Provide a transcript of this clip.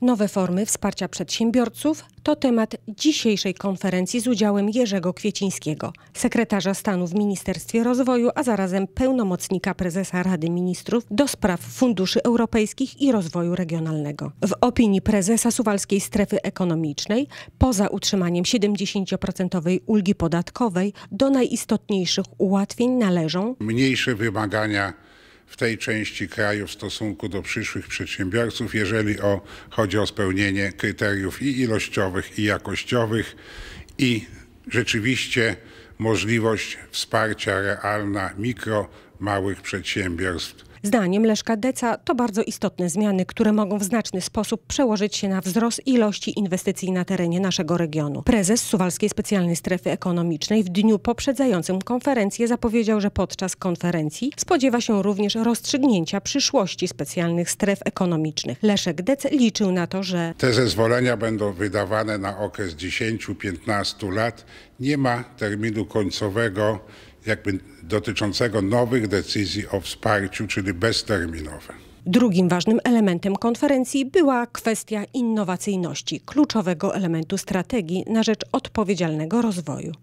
Nowe formy wsparcia przedsiębiorców to temat dzisiejszej konferencji z udziałem Jerzego Kwiecińskiego, sekretarza stanu w Ministerstwie Rozwoju, a zarazem pełnomocnika prezesa Rady Ministrów do spraw funduszy europejskich i rozwoju regionalnego. W opinii prezesa Suwalskiej Strefy Ekonomicznej, poza utrzymaniem 70% ulgi podatkowej, do najistotniejszych ułatwień należą mniejsze wymagania w tej części kraju w stosunku do przyszłych przedsiębiorców, jeżeli o, chodzi o spełnienie kryteriów i ilościowych, i jakościowych i rzeczywiście możliwość wsparcia realna mikro, małych przedsiębiorstw Zdaniem Leszka Deca to bardzo istotne zmiany, które mogą w znaczny sposób przełożyć się na wzrost ilości inwestycji na terenie naszego regionu. Prezes Suwalskiej Specjalnej Strefy Ekonomicznej w dniu poprzedzającym konferencję zapowiedział, że podczas konferencji spodziewa się również rozstrzygnięcia przyszłości specjalnych stref ekonomicznych. Leszek Dec liczył na to, że te zezwolenia będą wydawane na okres 10-15 lat. Nie ma terminu końcowego jakby dotyczącego nowych decyzji o wsparciu, czyli bezterminowe. Drugim ważnym elementem konferencji była kwestia innowacyjności, kluczowego elementu strategii na rzecz odpowiedzialnego rozwoju.